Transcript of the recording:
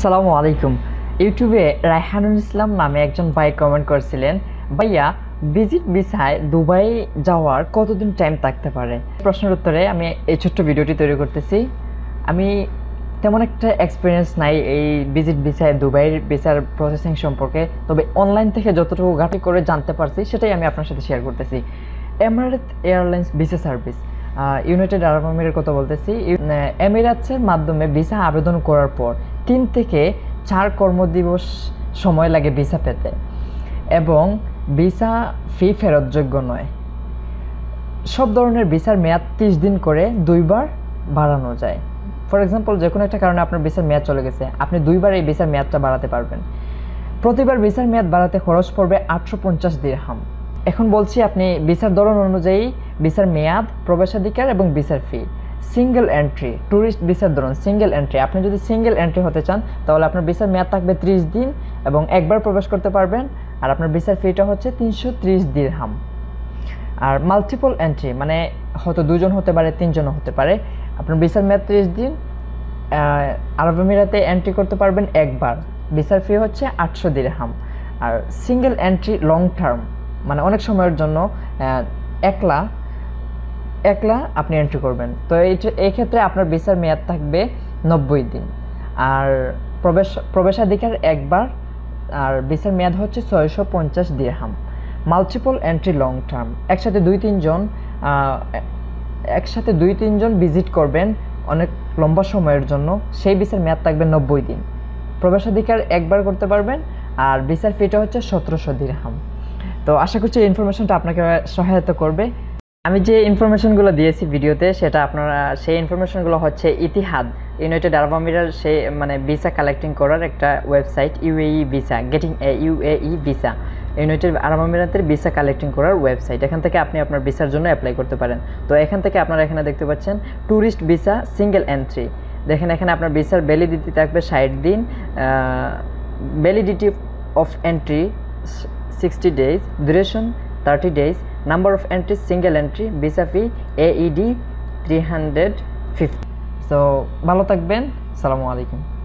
আসসালামু আলাইকুম ইউটিউবে রায়হানুল ইসলাম নামে একজন ভাই কমেন্ট করেছিলেন ভাইয়া ভিজিট বিসায় দুবাই যাওয়ার কতদিন টাইম থাকতে পারে প্রশ্নের উত্তরে আমি এই ছোট্ট ভিডিওটি তৈরি করতেছি আমি তেমন একটা এক্সপিরিয়েন্স নাই এই ভিজিট বিসায় দুবাইয়ের ভিসার প্রসেসিং সম্পর্কে তবে অনলাইন থেকে যতটুকু ঘাটি করে জানতে পারছি সেটাই আমি আপনার সাথে শেয়ার করতেছি Emirates airlines visa service United Arab আমিরের কথা বলতেছি এমিরাটসের মাধ্যমে ভিসা আবেদন করার পর তিন থেকে চার কর্মদিবস সময় লাগে ভিসা পেতে এবং ভিসা ফি ফেরতযোগ্য নয় সব ধরনের ভিসার মেয়াদ তিরিশ দিন করে দুইবার বাড়ানো যায় ফর এক্সাম্পল যে কোনো একটা কারণে আপনার ভিসার মেয়াদ চলে গেছে আপনি দুইবার এই ভিসার মেয়াদটা বাড়াতে পারবেন প্রতিবার ভিসার মেয়াদ বাড়াতে খরচ পড়বে আটশো পঞ্চাশ দিরহাম এখন বলছি আপনি ভিসার ধরন অনুযায়ী ভিসার মেয়াদ প্রবেশাধিকার এবং ভিসার ফি সিঙ্গেল এন্ট্রি ট্যুরিস্ট ভিসার ধরুন সিঙ্গেল এন্ট্রি আপনি যদি সিঙ্গেল এন্ট্রি হতে চান তাহলে আপনার ভিসার মেয়াদ থাকবে ত্রিশ দিন এবং একবার প্রবেশ করতে পারবেন আর আপনার ভিসার ফিটা হচ্ছে তিনশো ত্রিশ দিরহাম আর মাল্টিপল এন্ট্রি মানে হয়তো দুজন হতে পারে তিনজনও হতে পারে আপনার ভিসার মেয়াদ ত্রিশ দিন আরব আমিরাতে এন্ট্রি করতে পারবেন একবার ভিসার ফি হচ্ছে আটশো দিরহাম আর সিঙ্গেল এন্ট্রি লং টার্ম মানে অনেক সময়ের জন্য একলা একলা আপনি এন্ট্রি করবেন তো এই ক্ষেত্রে আপনার ভিসার মেয়াদ থাকবে নব্বই দিন আর প্রবেশ প্রবেশাধিকার একবার আর ভিসার মেয়াদ হচ্ছে ছয়শো পঞ্চাশ দিয়ে হাম মাল্টিপল এন্ট্রি লং টার্ম একসাথে দুই তিনজন একসাথে দুই তিনজন ভিজিট করবেন অনেক লম্বা সময়ের জন্য সেই ভিসার মেয়াদ থাকবে নব্বই দিন প্রবেশাধিকার একবার করতে পারবেন আর ভিসার ফিটা হচ্ছে সতেরোশো দিরহাম তো আশা করছি এই ইনফরমেশনটা আপনাকে সহায়তা করবে আমি যে ইনফরমেশনগুলো দিয়েছি ভিডিওতে সেটা আপনারা সেই ইনফরমেশনগুলো হচ্ছে ইতিহাদ ইউনাইটেড আরব আমিরার সেই মানে ভিসা কালেক্টিং করার একটা ওয়েবসাইট ইউএই ভিসা গেটিং এ ইউএই ভিসা ইউনাইটেড আরব আমিরাতের ভিসা কালেক্টিং করার ওয়েবসাইট এখান থেকে আপনি আপনার ভিসার জন্য অ্যাপ্লাই করতে পারেন তো এখান থেকে আপনারা এখানে দেখতে পাচ্ছেন ট্যুরিস্ট ভিসা সিঙ্গেল এন্ট্রি দেখেন এখানে আপনার ভিসার ভ্যালিডিটি থাকবে ষাট দিন validity of entry sixty days duration 30 days number of entries single entry visa fee aed 350 so ভালো থাকবেন সালামু আলাইকুম